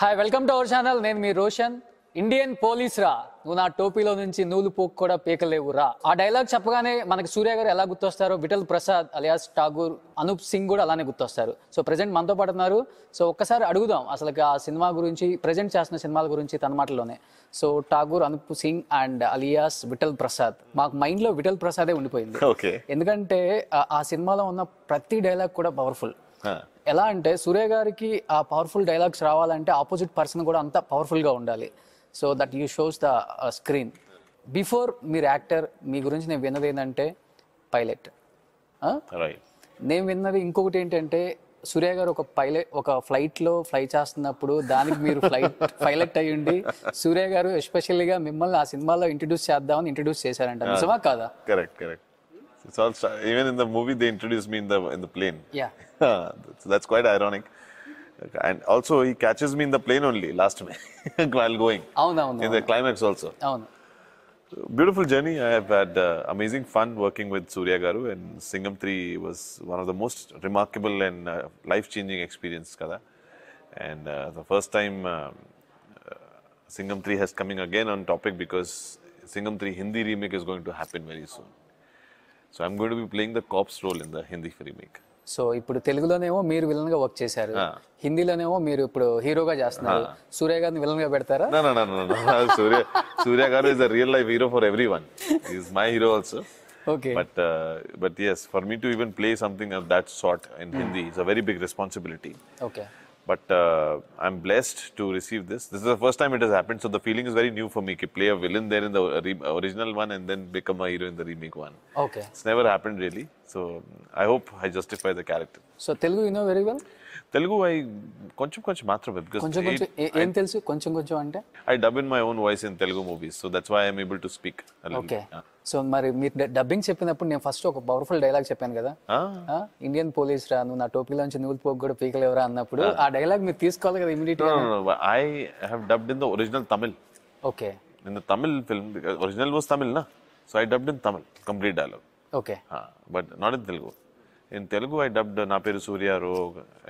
Hi welcome to our channel నేను మీ Roshan Indian police రా నువ్వు నా టోపీలో నుంచి నూలు పోక్ కూడా పీకలేవు రా ఆ డైలాగ్ చెప్పగానే మనకి సూర్య గారు ఎలా గుర్తొస్తారో విఠల్ ప్రసాద్ అలియాస్ ఠాగూర్ అనూప్ సింగ్ కూడా అలానే గుర్తొస్తారు సో ప్రజెంట్ మనతో పాటు ఉన్నారు సో ఒక్కసారి అడుగుదాం అసలు ఆ సినిమా గురించి ప్రజెంట్ చేస్తున్న సినిమాల గురించి తన మాటలోనే so Tagore Anoop Singh and alias Vithal Prasad మాకు మైండ్లో విఠల్ ప్రసాదే ఉండిపోయింది ఎందుకంటే ఆ సినిమాలో ఉన్న ప్రతి డైలాగ్ కూడా పవర్ఫుల్ ఎలా అంటే సూర్య గారికి ఆ పవర్ఫుల్ డైలాగ్స్ రావాలంటే ఆపోజిట్ పర్సన్ కూడా అంత పవర్ఫుల్గా ఉండాలి so that you shows the screen before మీరు యాక్టర్ మీ గురించి నేను విన్నది ఏంటంటే పైలట్ నేను విన్నది ఇంకొకటి ఏంటంటే సూర్య గారు ఒక పైలట్ ఒక ఫ్లైట్లో ఫ్లై చేస్తున్నప్పుడు దానికి మీరు ఫ్లైట్ పైలట్ అయ్యండి సూర్య గారు ఎస్పెషల్లీగా మిమ్మల్ని ఆ సినిమాలో ఇంట్రడ్యూస్ చేద్దామని ఇంట్రడ్యూస్ చేశారంట నిజమా కాదా correct correct It's all Even in the movie, they introduced me in the in the plane. Yeah. that's quite ironic. And also, he catches me in the plane only last while going. Oh no, no. In the climax also. Oh no. Beautiful journey. I have had uh, amazing fun working with Surya Garu, and Singham 3 was one of the most remarkable and uh, life changing experience kada. And uh, the first time um, uh, Singham 3 has coming again on topic because Singham 3 Hindi remake is going to happen very soon. So I'm going to be playing the cop's role in the Hindi film make so ఇప్పుడు తెలుగులోనేమో మీరు villain గా work చేశారు హిందీలోనేమో మీరు ఇప్పుడు హీరోగా చేస్తున్నారు సూర్య గారిని విలన్ గా పెడతారా Surya Surya garu is a real life hero for everyone is my hero also okay but but but yes for me to even play something of that sort in hindi is a very big responsibility okay but uh, I'm blessed to receive this. This is the first time it has happened, so the feeling is very new for me. To play a villain there in the original one and then become a hero in the remake one. Okay. It's never happened really, so I hope I justify the character. So Telugu, you know very well. Telugu I కొంచెం కొంచెం మాత్రమే because కొంచెం కొంచెం ఏం తెలుసు కొంచెం కొంచెం అంటే I dub in my own voice in Telugu movies so that's why I'm able to speak okay so మరి మీరు డబ్బింగ్ చెప్పినప్పుడు నేను ఫస్ట్ ఒక పవర్ఫుల్ డైలాగ్ చెప్పాను కదా ఇండియన్ పోలీస్ రా నువ్వు నా నుంచి నువ్వు పోగు కూడా ఎవరా అన్నప్పుడు ఆ డైలాగ్ మీరు తీసుకోవాలి కదా immediate I have dubbed in the original Tamil okay in the Tamil film original was Tamil నా so I dubbed in Tamil complete dialogue okay but not in Telugu in Telugu I dub నా పేరు సూర్య రో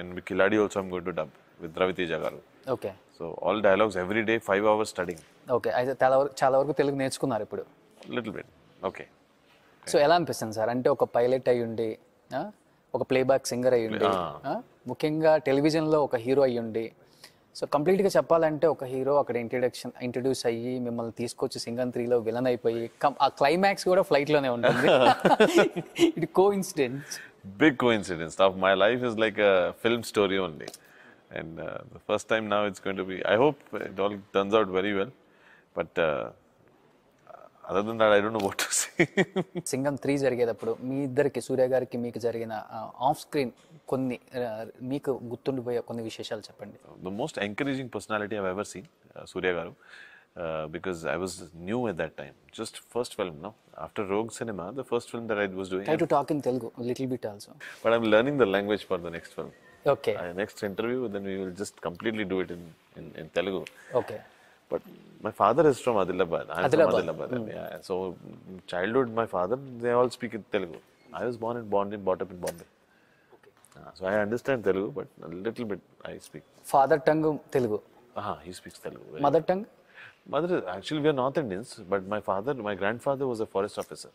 and Khiladi also I'm going to dub with Ravi Teja garu okay so all dialogues every day five hours studying okay అయితే చాలా వరకు చాలా వరకు తెలుగు నేర్చుకున్నారు ఇప్పుడు లిటిల్ బిట్ ఓకే సో ఎలా అనిపిస్తుంది సార్ అంటే ఒక పైలట్ అయ్యి ఉండి ఒక ప్లేబ్యాక్ సింగర్ అయ్యి ఉండి ముఖ్యంగా టెలివిజన్లో ఒక హీరో అయ్యి ఉండి సో కంప్లీట్గా చెప్పాలంటే ఒక హీరో అక్కడ ఇంట్రడక్షన్ ఇంట్రడ్యూస్ అయ్యి మిమ్మల్ని తీసుకొచ్చి సింగన్ త్రీలో విలన్ అయిపోయి ఆ క్లైమాక్స్ కూడా ఫ్లైట్లోనే ఉంటుంది it coincident big coincidence of my life is like a film story only. And uh, the first time now it's going to be, I hope it all turns out very well. But uh, other than that I don't know what to say Singam 3 జరిగేటప్పుడు మీ ఇద్దరికి సూర్య గారికి మీకు జరిగిన off screen కొన్ని మీకు గుర్తుండిపోయే కొన్ని విశేషాలు చెప్పండి the most encouraging personality I ever seen Surya garu Uh, because I was new at that time. Just first film, no? After Rogue Cinema, the first film that I was doing. Try to talk in Telugu a little bit also. But I'm learning the language for the next film. Okay. Uh, next interview, then we will just completely do it in, in, in Telugu. Okay. But my father is from Adilabad. I'm Adilabad. from Adilabad. Mm. Yeah. So, childhood, my father, they all speak in Telugu. I was born in Bombay, brought up in Bombay. Okay. Uh, so, I understand Telugu, but a little bit I speak. Father tongue Telugu. Ah, uh-huh, he speaks Telugu. Mother tongue? mother, actually, we are North Indians, but my father, my grandfather was a forest officer.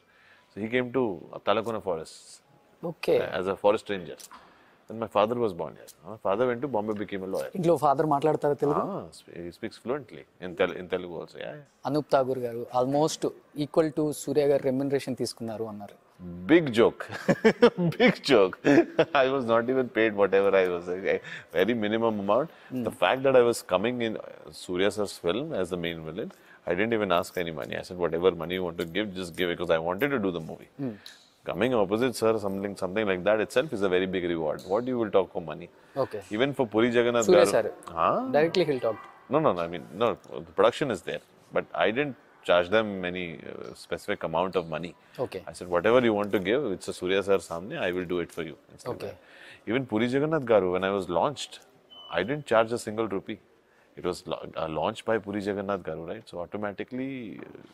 So he came to Talakona forests okay. as a forest ranger. And my father was born here. My father went to Bombay, became a lawyer. ఇంట్లో father మాట్లాడతారు Telugu Ah, sp- he speaks fluently in, tel- in Telugu also. Yeah, yeah. Anoop Tagore గారు almost equal to సూర్య గారు remuneration తీసుకున్నారు అన్నారు big joke big joke i was not even paid whatever i was like, very minimum amount mm. the hmm. fact that i was coming in uh, surya sir's film as the main villain i didn't even ask any money i said whatever money you want to give just give it because i wanted to do the movie mm. coming opposite sir something something like that itself is a very big reward what you will talk for money okay even for puri jagannath surya Garu, sir huh? directly he'll talk no no no i mean no the production is there but i didn't charge them any uh, specific amount of money. Okay. I said, whatever you want to give, it's a Surya sir samne, I will do it for you. It's okay. Like Even Puri Jagannath Garu, when I was launched, I didn't charge a single rupee. It was uh, launched by Puri Jagannath Garu, right? So automatically, uh,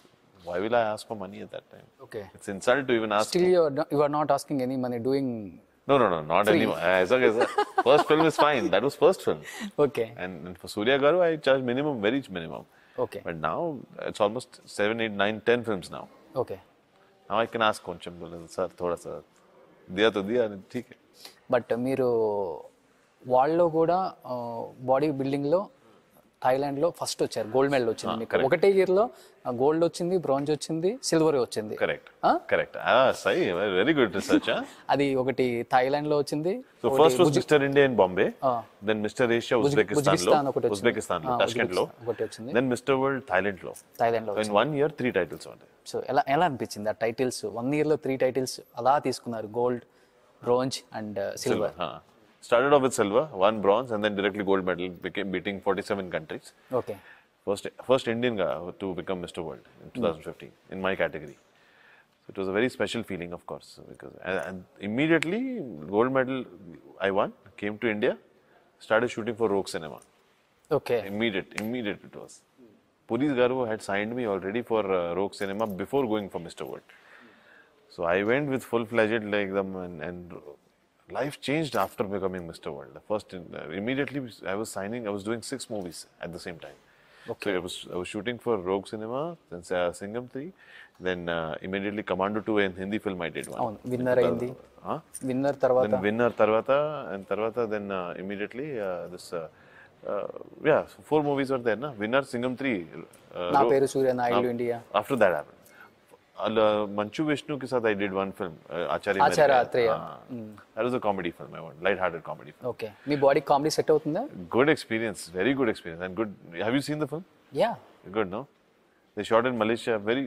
why will I ask for money at that time? Okay. It's insult to even ask. Still, you are, you are not asking any money, doing no, no, no, not Free. anymore. Aisa kaisa. First film is fine. That was first film. Okay. And, and for Surya Garu, I charge minimum, very minimum. Okay but now it's almost seven eight nine ten films నా okay now I can ask కొంచెం sir థోడా sir దియా తో దియా ఠీక్ but మీరు వాళ్ళలో కూడా body బిల్డింగ్లో లో ఫస్ట్ వచ్చారు గోల్డ్ మెడల్ వచ్చింది మీకు ఒకటే లో గోల్డ్ వచ్చింది బ్రాంజ్ వచ్చింది సిల్వర్ వచ్చింది కరెక్ట్ కరెక్ట్ సై వెరీ గుడ్ రీసెర్చ్ అది ఒకటి థాయిలాండ్ లో వచ్చింది so first was mister India in Bombay then mister Asia Uzbekistan లో ఉజ్బెకిస్తాన్ లో టашкент లో ఒకటి వచ్చింది దెన్ మిస్టర్ వరల్డ్ థాయిలాండ్ లో థాయిలాండ్ లో ఇన్ 1 ఇయర్ 3 టైటిల్స్ ఉన్నాయి సో ఎలా ఎలా అనిపించింది ఆ టైటిల్స్ 1 ఇయర్ లో 3 టైటిల్స్ అలా తీసుకున్నారు gold bronze and silver uh, Started off with silver, won bronze, and then directly gold medal, became beating 47 countries. Okay. First, first Indian guy to become Mr. World in hmm. 2015 mm. in my category. So it was a very special feeling, of course, because and, and immediately gold medal I won, came to India, started shooting for Rogue Cinema. Okay. Immediate, immediate it was. Puris Garvo had signed me already for uh, Rogue Cinema before going for Mr. World. So I went with full fledged like them and, and life changed after becoming Mr. World. First, in, uh, immediately I was signing, I was doing six movies at the same time. Okay. So I was I was shooting for Rogue Cinema, then uh, Singham 3, then uh, immediately Commando 2 and Hindi film I did one. అవును winner అయింది winner తర్వాత then winner తర్వాత and తర్వాత then immediately this yeah four movies were there నా winner Singam three నా పేరు Surya Naidu India after that happen Manchu Vishnu ke sath I did one film, uh, Acharya. Acharya Atreya. that was a comedy film, I want, light-hearted comedy film. Okay మీ body comedy set అవుతుందా Good experience, very good experience, and good. Have you seen the film? Yeah Good, no? They shot in Malaysia. Very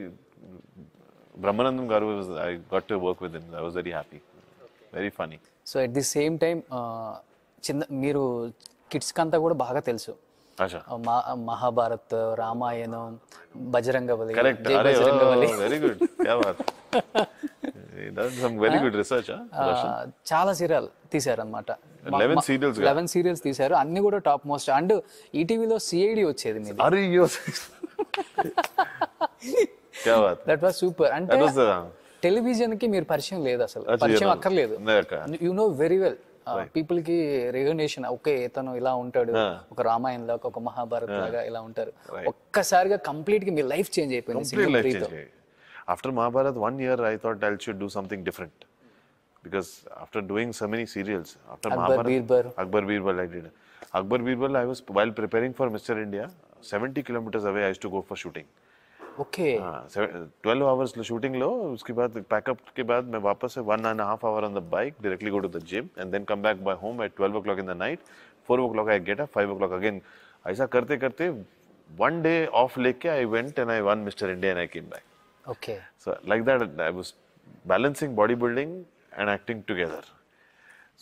Brahmanandam Garu was. I got to work with him. I was very happy. Very funny. So at the same time చిన్న మీరు కిడ్స్కి అంతా కూడా బాగా తెలుసు Mahabharat Ramayanam Bajrangbali very good very good చాలా serial తీసారు eleven serials eleven serials తీసారు అన్ని కూడా టాప్ మోస్ట్ అండ్ ఈటీవీలో సిఐడి వచ్చేది దట్ వాస్ సూపర్ అంటే టెలివిజన్ కి మీరు పరిచయం లేదు అసలు పరిచయం అక్కర్లేదు you know very well people కి రికగ్నేషన్ ఓకే ఇతను ఇలా ఉంటాడు ఒక రామాయణ లాగా ఒక మహాభారత్ లాగా ఇలా ఉంటారు ఒక్కసారిగా కంప్లీట్ గా మీ లైఫ్ చేంజ్ అయిపోయింది after Mahabharat one year I thought I should do something different because after doing so many serials after Mahabharat Akbar Birbal I did Akbar Birbal I was while preparing for mister India seventy kilometres away I's to go for shooting okay twelve hours shooting लो उसके बाद pack up के बाद मैं वापस है one and half hour on the bike directly go to the gym and then come back by home at twelve o'clock in the night four o'clock I get up five o'clock again ऐसा करते करते one day off लेके I went and I won mister India and I came back okay so like that I was balancing body building and acting together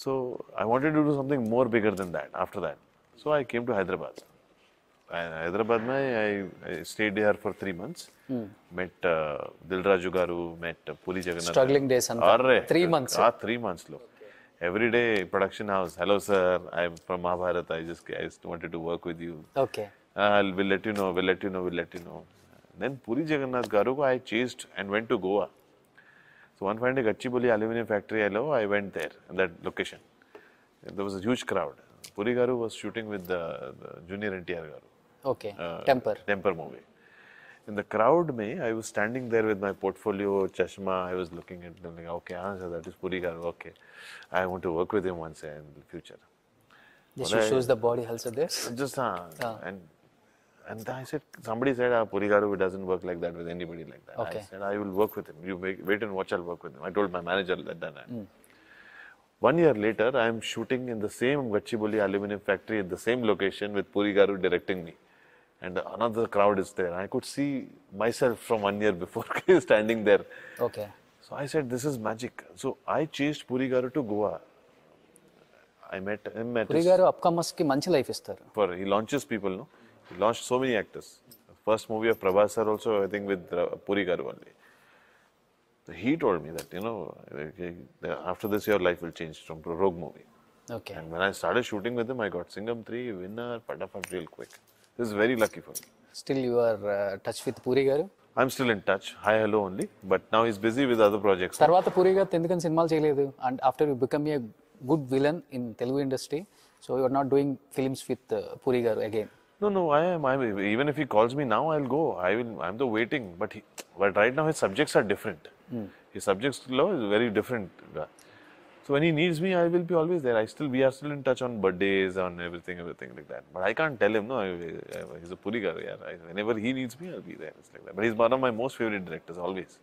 so I wanted to do something more bigger than that after that so I came to Hyderabad Hyderabad my I stayed here for three months met hmm. uh, Dil Raju garu met uh, Puri Jagannath ఆ three months లో every day production house hello sir I from Mahabharat I just I just to work with you will let you know will let you know will let you know then Puri Jagannath garu I chased and went to Goa so one five day Gachibowli aluminium ఫ్యాక్టరీలో I went there that location there was crowd Puri garu was shooting with the junior NTR garu Okay. Uh, temper. Temper movie. In the crowd, me, I was standing there with my portfolio, chashma. I was looking at them like, okay, ah, so that is Puri Garu. Okay, I want to work with him once in the future. Just shows the body health also this. Just uh, ah. and and I said, somebody said, ah, Puri Garu doesn't work like that with anybody like that. Okay. I said, I will work with him. You make, wait and watch. I'll work with him. I told my manager that. that, that. Mm. One year later, I am shooting in the same Gachibowli aluminum factory at the same location with Puri Garu directing me and another crowd is there. I could see myself from one year before standing there. Okay. So I said, this is magic. So I chased Purigaru to Goa. I met him at Purigaru upcomers manchi life is For he launches people, no? He launched so many actors. First movie of Prabhas sir also, I think with uh, Purigaru only. he told me that, you know, after this your life will change from Rogue movie. Okay. And when I started shooting with him, I got Singham 3, Winner, Patafat real quick. This very lucky for still you are touch with Puri garu I'm still in touch hi hello only but now is busy with other projects తర్వాత పూరి గారు ఎందుకని సినిమాలు చేయలేదు and after you become a good villain in Telugu industry so you are not doing films with Puri garu again No, no, I am. I'm, even if he calls me now, I'll go. I will. I'm the waiting. But he, but right now his subjects are different. Mm. His subjects law is very different. So when he needs me, I will be always there. I still, we are still in touch on birthdays, on everything, everything like that. But I can't tell him, no, I, I, he's a puri guy. Yeah. whenever he needs me, I'll be there. It's like that. But he's one of my most favorite directors, always.